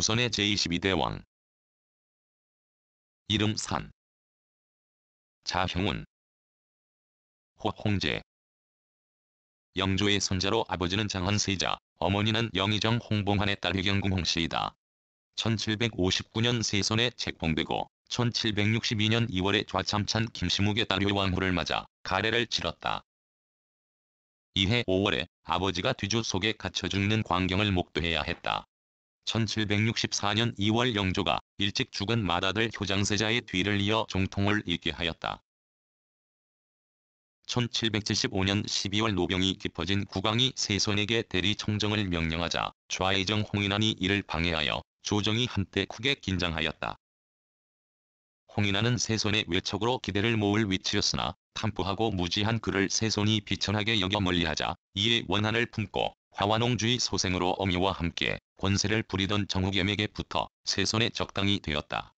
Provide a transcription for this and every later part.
조선의 제22대 왕 이름 산 자형운 호홍제 영조의 손자로 아버지는 장한세자 어머니는 영의정 홍봉환의 딸 혜경궁홍씨이다. 1759년 세손에 책봉되고 1762년 2월에 좌참찬 김시묵의 딸 효왕후를 맞아 가래를 치렀다. 이해 5월에 아버지가 뒤주 속에 갇혀 죽는 광경을 목도해야 했다. 1764년 2월 영조가 일찍 죽은 마다들 효장세자의 뒤를 이어 종통을 잇게 하였다. 1775년 12월 노병이 깊어진 국왕이 세손에게 대리청정을 명령하자 좌의정 홍인환이 이를 방해하여 조정이 한때 크게 긴장하였다. 홍인환은 세손의 외척으로 기대를 모을 위치였으나 탐포하고 무지한 그를 세손이 비천하게 여겨 멀리하자 이에 원한을 품고 화완홍주의 소생으로 어미와 함께 권세를 부리던 정후겸에게부터 세손의 적당이 되었다.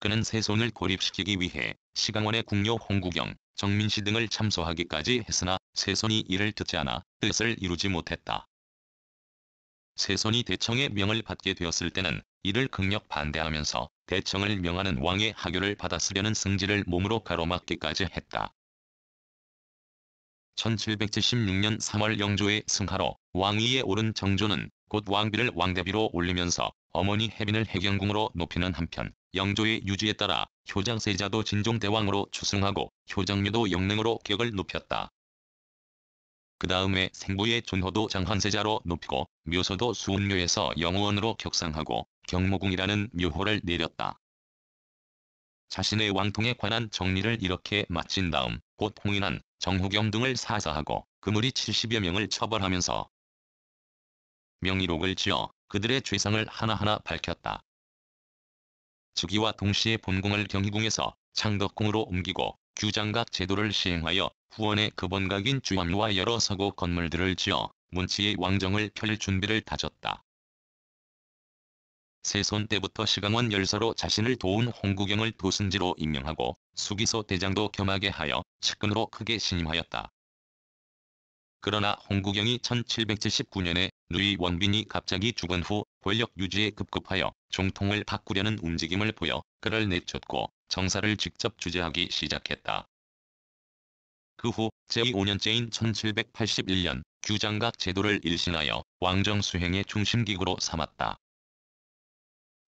그는 세손을 고립시키기 위해 시강원의 궁녀 홍구경, 정민씨 등을 참소하기까지 했으나 세손이 이를 듣지 않아 뜻을 이루지 못했다. 세손이 대청의 명을 받게 되었을 때는 이를 극력 반대하면서 대청을 명하는 왕의 하교를 받았으려는 승지를 몸으로 가로막기까지 했다. 1776년 3월 영조의 승하로 왕위에 오른 정조는 곧 왕비를 왕대비로 올리면서 어머니 혜빈을 해경궁으로 높이는 한편 영조의 유지에 따라 효장세자도 진종대왕으로 추승하고 효장류도 영릉으로 격을 높였다. 그 다음에 생부의 존호도 장한세자로 높이고 묘소도 수운묘에서 영우원으로 격상하고 경모궁이라는 묘호를 내렸다. 자신의 왕통에 관한 정리를 이렇게 마친 다음 곧 홍인한 정후겸 등을 사사하고 그물이 70여 명을 처벌하면서 명의록을 지어 그들의 죄상을 하나하나 밝혔다. 즉위와 동시에 본궁을 경희궁에서 창덕궁으로 옮기고 규장각 제도를 시행하여 후원의 근본각인 주암루와 여러 서고 건물들을 지어 문치의 왕정을 펼 준비를 다졌다. 세손 때부터 시강원 열사로 자신을 도운 홍구경을 도순지로 임명하고 수기소 대장도 겸하게 하여 측근으로 크게 신임하였다. 그러나 홍구경이 1779년에 누이 원빈이 갑자기 죽은 후 권력 유지에 급급하여 종통을 바꾸려는 움직임을 보여 그를 내쫓고 정사를 직접 주재하기 시작했다. 그 후 제2년째인 1781년 규장각 제도를 일신하여 왕정 수행의 중심기구로 삼았다.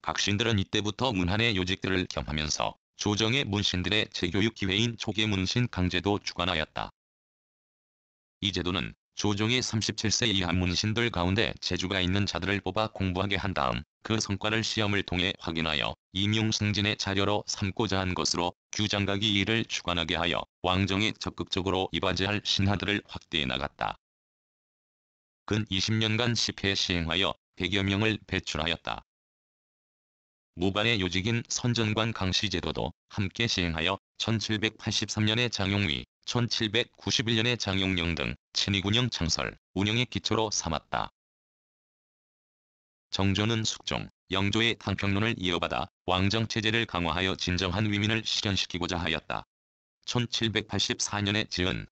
각신들은 이때부터 문한의 요직들을 겸하면서 조정의 문신들의 재교육 기회인 초계 문신 강제도 주관하였다. 이 제도는 조정의 37세 이하 문신들 가운데 재주가 있는 자들을 뽑아 공부하게 한 다음 그 성과를 시험을 통해 확인하여 임용승진의 자료로 삼고자 한 것으로 규장각이 이를 주관하게 하여 왕정에 적극적으로 이바지할 신하들을 확대해 나갔다. 근 20년간 10회 시행하여 100여 명을 배출하였다. 무반의 요직인 선전관 강씨제도도 함께 시행하여 1783년에 장용위, 1791년에 장용령 등 친위군영 창설, 운영의 기초로 삼았다. 정조는 숙종, 영조의 탕평론을 이어받아 왕정체제를 강화하여 진정한 위민을 실현시키고자 하였다. 1784년에 지은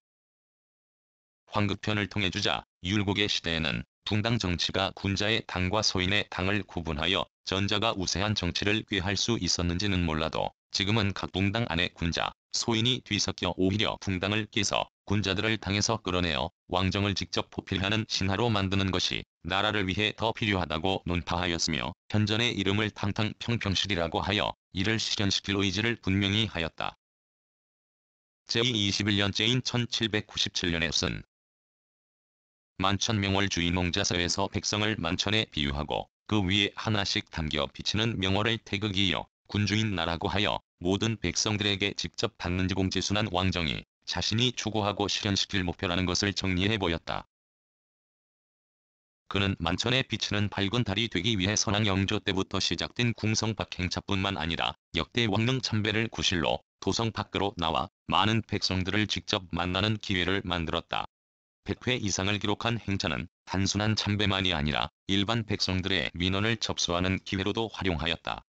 황급편을 통해 주자 율곡의 시대에는 붕당 정치가 군자의 당과 소인의 당을 구분하여 전자가 우세한 정치를 꾀할 수 있었는지는 몰라도 지금은 각붕당 안에 군자, 소인이 뒤섞여 오히려 붕당을 깨서 군자들을 당해서 끌어내어 왕정을 직접 포필하는 신하로 만드는 것이 나라를 위해 더 필요하다고 논파하였으며 현전의 이름을 탕탕평평실이라고 하여 이를 실현시킬 의지를 분명히 하였다. 제21년째인 1797년에 쓴 만천명월 주인공자서에서 백성을 만천에 비유하고 그 위에 하나씩 담겨 비치는 명월의 태극이여 군주인 나라고 하여 모든 백성들에게 직접 받는 지공지순한 왕정이 자신이 추구하고 실현시킬 목표라는 것을 정리해 보였다. 그는 만천에 비치는 밝은 달이 되기 위해 선왕 영조 때부터 시작된 궁성 박 행차뿐만 아니라 역대 왕릉 참배를 구실로 도성 밖으로 나와 많은 백성들을 직접 만나는 기회를 만들었다. 100회 이상을 기록한 행차는 단순한 참배만이 아니라 일반 백성들의 민원을 접수하는 기회로도 활용하였다.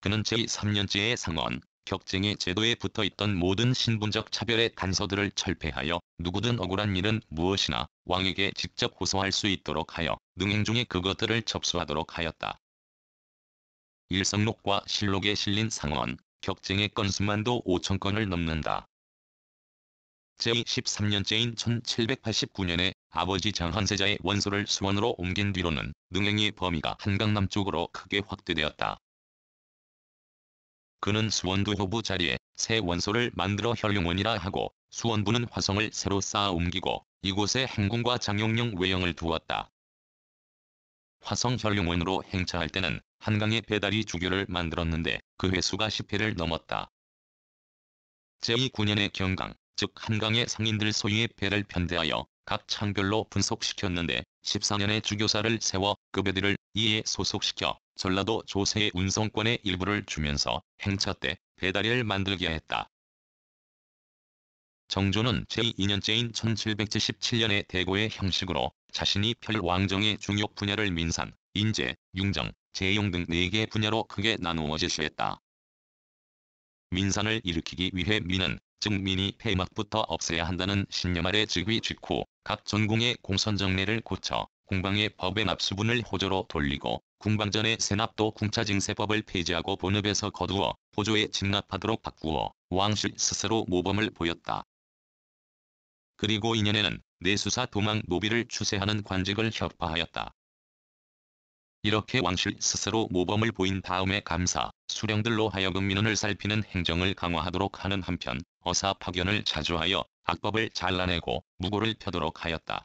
그는 제3년째의 상원, 격쟁의 제도에 붙어있던 모든 신분적 차별의 단서들을 철폐하여 누구든 억울한 일은 무엇이나 왕에게 직접 호소할 수 있도록 하여 능행 중에 그것들을 접수하도록 하였다. 일성록과 실록에 실린 상원, 격쟁의 건수만도 5천 건을 넘는다. 제13년째인 1789년에 아버지 장한세자의 원소를 수원으로 옮긴 뒤로는 능행의 범위가 한강 남쪽으로 크게 확대되었다. 그는 수원도 호부 자리에 새 원소를 만들어 혈룡원이라 하고 수원부는 화성을 새로 쌓아 옮기고 이곳에 행궁과 장용령 외형을 두었다. 화성 혈룡원으로 행차할 때는 한강의 배달이 주교를 만들었는데 그 횟수가 10회를 넘었다. 제2 9년의 경강, 즉 한강의 상인들 소유의 배를 편대하여 각 창별로 분석시켰는데 14년의 주교사를 세워 급여들을 이에 소속시켜 전라도 조세의 운송권의 일부를 주면서 행차 때 배다리를 만들게 했다. 정조는 제2년째인 1777년에 대고의 형식으로 자신이 펼왕정의 중요 분야를 민산, 인재, 융정, 재용 등 4개 분야로 크게 나누어 제시했다. 민산을 일으키기 위해 민은 증민이 폐막부터 없애야 한다는 신념 아래 직위 직후 각 전공의 공선정례를 고쳐 공방의 법의 납수분을 호조로 돌리고 공방전의 세납도 궁차징세법을 폐지하고 본읍에서 거두어 보조에 진납하도록 바꾸어 왕실 스스로 모범을 보였다. 그리고 2년에는 내수사 도망 노비를 추세하는 관직을 협파하였다. 이렇게 왕실 스스로 모범을 보인 다음에 감사, 수령들로 하여금 민원을 살피는 행정을 강화하도록 하는 한편 어사 파견을 자주하여 악법을 잘라내고 무고를 펴도록 하였다.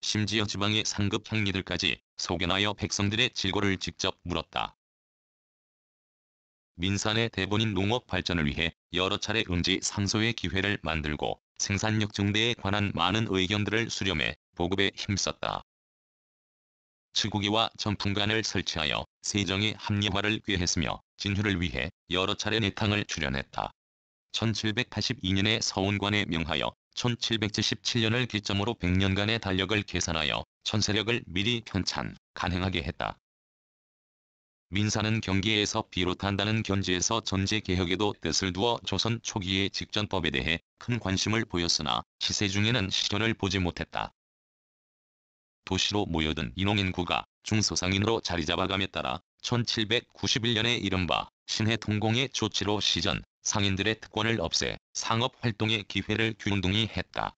심지어 지방의 상급 향리들까지 소견하여 백성들의 질고를 직접 물었다. 민산의 대본인 농업 발전을 위해 여러 차례 음지 상소의 기회를 만들고 생산력 증대에 관한 많은 의견들을 수렴해 보급에 힘썼다. 추구기와 전풍관을 설치하여 세정의 합리화를 꾀했으며 진휴를 위해 여러 차례 내탕을 출연했다. 1782년에 서운관에 명하여 1777년을 기점으로 100년간의 달력을 계산하여 천세력을 미리 편찬, 가능하게 했다. 민사는 경계에서 비롯한다는 견지에서 전제개혁에도 뜻을 두어 조선 초기의 직전법에 대해 큰 관심을 보였으나 시세 중에는 시련을 보지 못했다. 도시로 모여든 인농인구가 중소상인으로 자리잡아감에 따라 1791년에 이른바 신해 통공의 조치로 시전, 상인들의 특권을 없애 상업활동의 기회를 균등히 했다.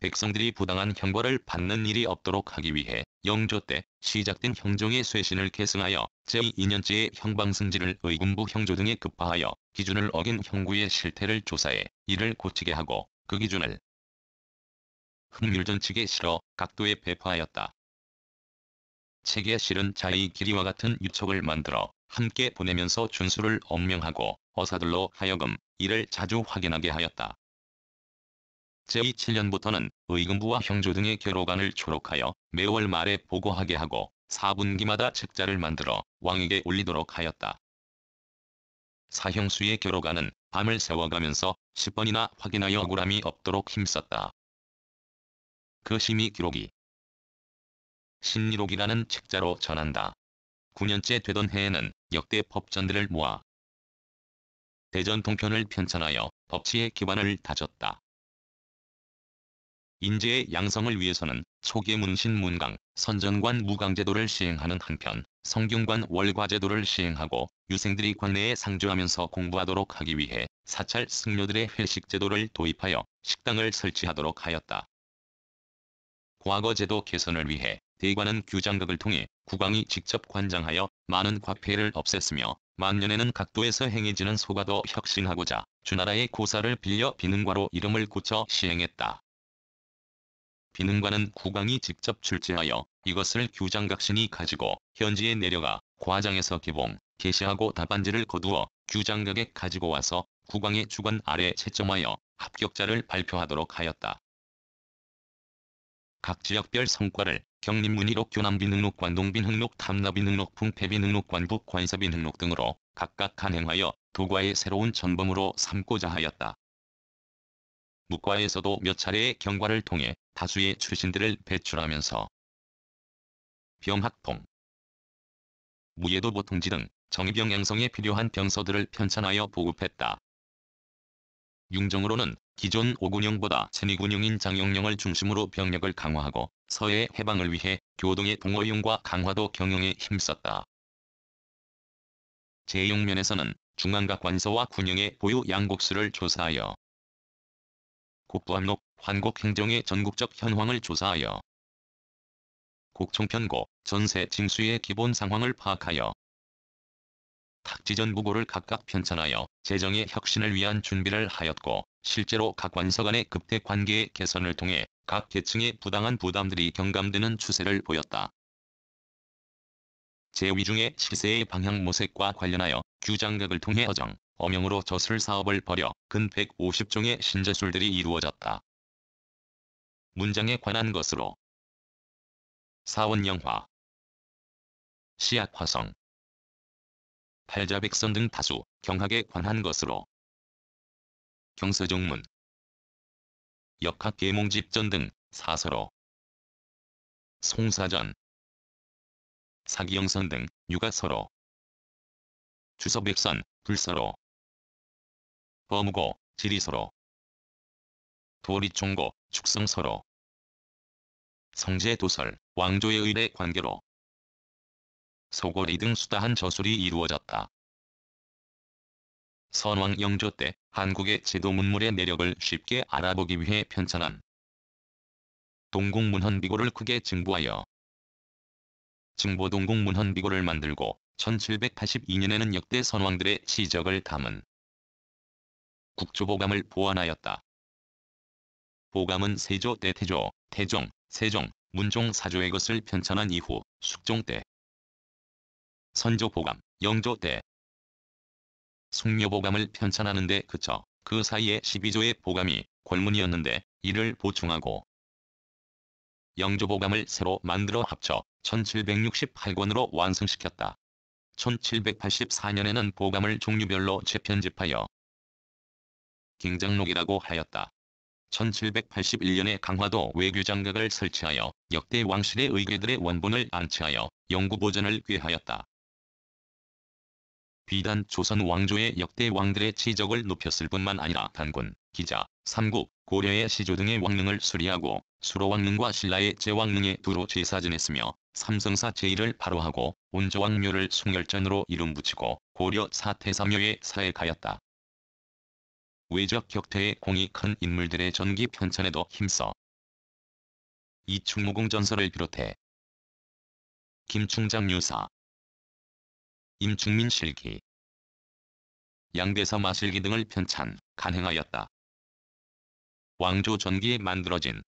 백성들이 부당한 형벌을 받는 일이 없도록 하기 위해 영조 때 시작된 형종의 쇄신을 계승하여 제2년째의 형방승지를 의군부 형조 등에 급파하여 기준을 어긴 형구의 실태를 조사해 이를 고치게 하고 그 기준을 흥율전 측에 실어 각도에 배포하였다. 책에 실은 자의 길이와 같은 유촉을 만들어 함께 보내면서 준수를 엄명하고 어사들로 하여금 이를 자주 확인하게 하였다. 제27년부터는 의금부와 형조 등의 계로관을 초록하여 매월 말에 보고하게 하고 4분기마다 책자를 만들어 왕에게 올리도록 하였다. 사형수의 계로관은 밤을 세워가면서 10번이나 확인하여 억울함이 없도록 힘썼다. 그 심의 기록이 신리록이라는 책자로 전한다. 9년째 되던 해에는 역대 법전들을 모아 대전 통편을 편찬하여 법치의 기반을 다졌다. 인재의 양성을 위해서는 초기 문신 문강, 선전관 무강제도를 시행하는 한편 성균관 월과제도를 시행하고 유생들이 관내에 상주하면서 공부하도록 하기 위해 사찰 승려들의 회식제도를 도입하여 식당을 설치하도록 하였다. 과거제도 개선을 위해 대관은 규장극을 통해 국왕이 직접 관장하여 많은 과폐를 없앴으며 만년에는 각도에서 행해지는 소가 더 혁신하고자 주나라의 고사를 빌려 비능과로 이름을 고쳐 시행했다. 비능과는 국왕이 직접 출제하여 이것을 규장각신이 가지고 현지에 내려가 과장에서 개봉, 개시하고 답안지를 거두어 규장각에 가지고 와서 국왕의 주관 아래 채점하여 합격자를 발표하도록 하였다. 각 지역별 성과를 경립문의록 교남비 능록 관동비 능록 탐나비 능록 풍패비 능록 관북 관사비 능록 등으로 각각 간행하여 도과의 새로운 전범으로 삼고자 하였다. 무과에서도몇 차례의 경과를 통해 다수의 출신들을 배출하면서 병학통, 무예도 보통지 등 정의병 양성에 필요한 병서들을 편찬하여 보급했다. 융정으로는 기존 5군영보다 제2군영인 장영령을 중심으로 병력을 강화하고 서해 해방을 위해 교동의 동어용과 강화도 경영에 힘썼다. 제용면에서는 중앙각 관서와 군영의 보유 양곡수를 조사하여 국부암록 환곡 행정의 전국적 현황을 조사하여 국총편고 전세 징수의 기본 상황을 파악하여 탁지전 무고를 각각 편찬하여 재정의 혁신을 위한 준비를 하였고 실제로 각 관서 간의 급대 관계의 개선을 통해 각 계층의 부당한 부담들이 경감되는 추세를 보였다. 제위중의 시세의 방향 모색과 관련하여 규장각을 통해 허정 어명으로 저술 사업을 벌여 근 150종의 신제술들이 이루어졌다. 문장에 관한 것으로 사원영화 시약화성 팔자백선 등 다수 경학에 관한 것으로 경서종문 역학계몽집전 등 사서로 송사전 사기영선 등육아서로 주서백선 불서로 범우고 지리서로 도리총고 축성서로 성제도설 왕조의 의례 관계로 소골이 등 수다한 저술이 이루어졌다. 선왕 영조 때 한국의 제도 문물의 내력을 쉽게 알아보기 위해 편찬한 동국문헌비고를 크게 증보하여 증보동국문헌비고를 만들고 1782년에는 역대 선왕들의 시적을 담은 국조보감을 보완하였다. 보감은 세조 대 태조, 태종, 세종, 문종 사조의 것을 편찬한 이후 숙종 때 선조보감, 영조 때숙녀보감을 편찬하는데 그쳐 그 사이에 12조의 보감이 골문이었는데 이를 보충하고 영조보감을 새로 만들어 합쳐 1768권으로 완성시켰다. 1784년에는 보감을 종류별로 재편집하여 김장록이라고 하였다. 1781년에 강화도 외교장각을 설치하여 역대 왕실의 의궤들의 원본을 안치하여 영구보전을 꾀하였다. 비단 조선 왕조의 역대 왕들의 지적을 높였을 뿐만 아니라 단군, 기자, 삼국, 고려의 시조 등의 왕릉을 수리하고 수로왕릉과 신라의 제왕릉에 두루 제사 지냈으며 삼성사 제의를 바로하고 온조왕묘를 숭열전으로 이름 붙이고 고려 사태사묘의 사에 가였다. 외적 격퇴의 공이 큰 인물들의 전기 편찬에도 힘써 이충무공 전설을 비롯해 김충장 유사, 임충민 실기, 양대서 마실기 등을 편찬, 간행하였다. 왕조 전기에 만들어진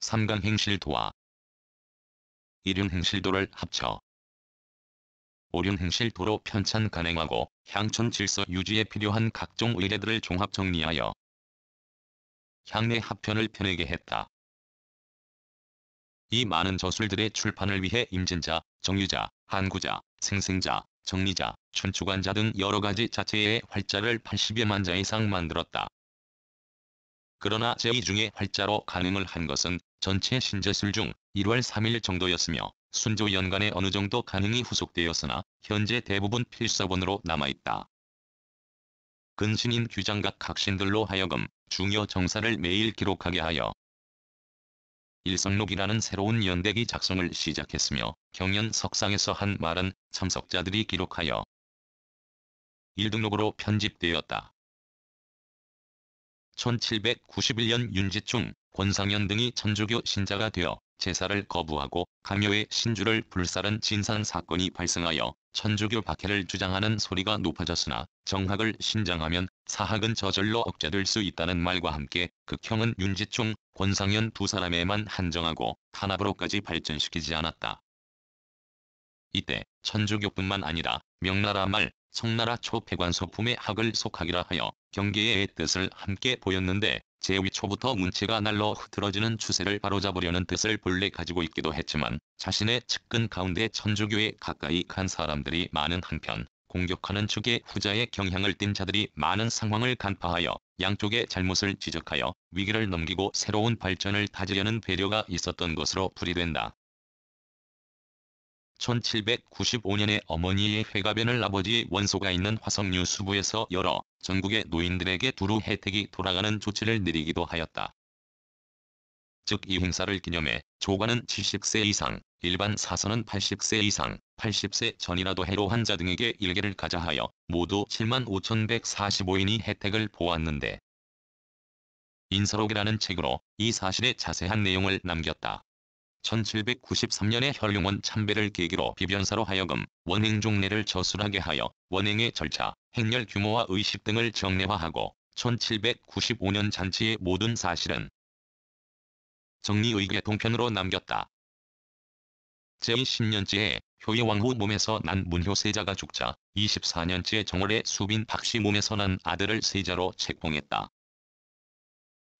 삼강행실도와 일륜행실도를 합쳐 오륜행실도로 편찬 간행하고 향촌 질서 유지에 필요한 각종 의뢰들을 종합 정리하여 향내 합편을 펴내게 했다. 이 많은 저술들의 출판을 위해 임진자, 정유자, 한구자, 생생자, 정리자, 춘추관자 등 여러가지 자체의 활자를 80여만 자 이상 만들었다. 그러나 제2 중에 활자로 가능을 한 것은 전체 신제술 중 1월 3일 정도였으며 순조 연간에 어느 정도 가능이 후속되었으나 현재 대부분 필사본으로 남아있다. 근신인 규장각 각신들로 하여금 중요 정사를 매일 기록하게 하여 일성록이라는 새로운 연대기 작성을 시작했으며 경연석상에서 한 말은 참석자들이 기록하여 1등록으로 편집되었다. 1791년 윤지충, 권상현 등이 천주교 신자가 되어 제사를 거부하고 강요의 신주를 불살은 진산 사건이 발생하여 천주교 박해를 주장하는 소리가 높아졌으나 정학을 신장하면 사학은 저절로 억제될 수 있다는 말과 함께 극형은 윤지총, 권상현 두 사람에만 한정하고 탄압으로까지 발전시키지 않았다. 이때 천주교뿐만 아니라 명나라 말, 송나라 초패관 소품의 학을 속하기라 하여 경계의 뜻을 함께 보였는데 제위초부터 문체가 날로 흐트러지는 추세를 바로잡으려는 뜻을 본래 가지고 있기도 했지만 자신의 측근 가운데 천주교에 가까이 간 사람들이 많은 한편 공격하는 측의 후자의 경향을 띤 자들이 많은 상황을 간파하여 양쪽의 잘못을 지적하여 위기를 넘기고 새로운 발전을 다지려는 배려가 있었던 것으로 풀이된다. 1795년에 어머니의 회가변을 아버지의 원소가 있는 화성유 수부에서 열어 전국의 노인들에게 두루 혜택이 돌아가는 조치를 내리기도 하였다. 즉 이 행사를 기념해 조관은 70세 이상, 일반 사선은 80세 이상, 80세 전이라도 해로 환자 등에게 일개를 가자하여 모두 7만 5,145인이 혜택을 보았는데 인서록이라는 책으로 이 사실의 자세한 내용을 남겼다. 1793년에 혈룡원 참배를 계기로 비변사로 하여금 원행 종례를 저술하게 하여 원행의 절차, 행렬 규모와 의식 등을 정례화하고 1795년 잔치의 모든 사실은 정리의계 동편으로 남겼다. 제2 0년째에 효의왕후 몸에서 난 문효 세자가 죽자 24년째 정월에 수빈 박씨 몸에서 난 아들을 세자로 책봉했다.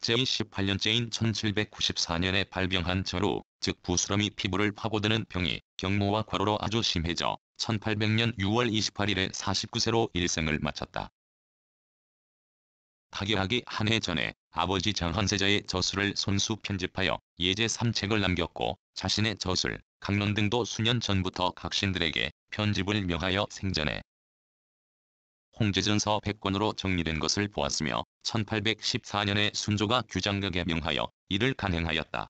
제28년째인 1794년에 발병한 절우, 즉 부스럼이 피부를 파고드는 병이 경모와 과로로 아주 심해져 1800년 6월 28일에 49세로 일생을 마쳤다. 타결하기 한 해 전에 아버지 장한세자의 저술을 손수 편집하여 예제 3책을 남겼고 자신의 저술, 강론 등도 수년 전부터 각신들에게 편집을 명하여 생전에 홍제전서 100권으로 정리된 것을 보았으며 1814년에 순조가 규장력에 명하여 이를 간행하였다.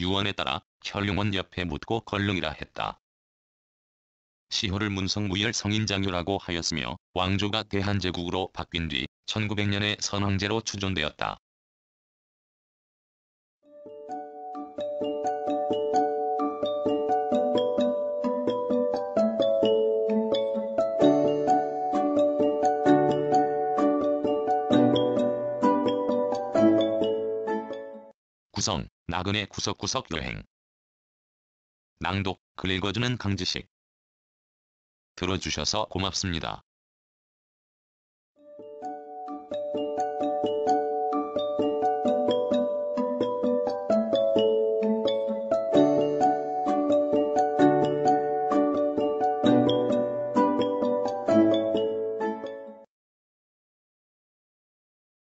유언에 따라 혈룡원 옆에 묻고 걸릉이라 했다. 시호를 문성무열 성인장유라고 하였으며 왕조가 대한제국으로 바뀐 뒤 1900년에 선왕제로 추존되었다. 구성, 나그네 구석구석 여행. 낭독, 글 읽어주는 강지식. 들어주셔서 고맙습니다.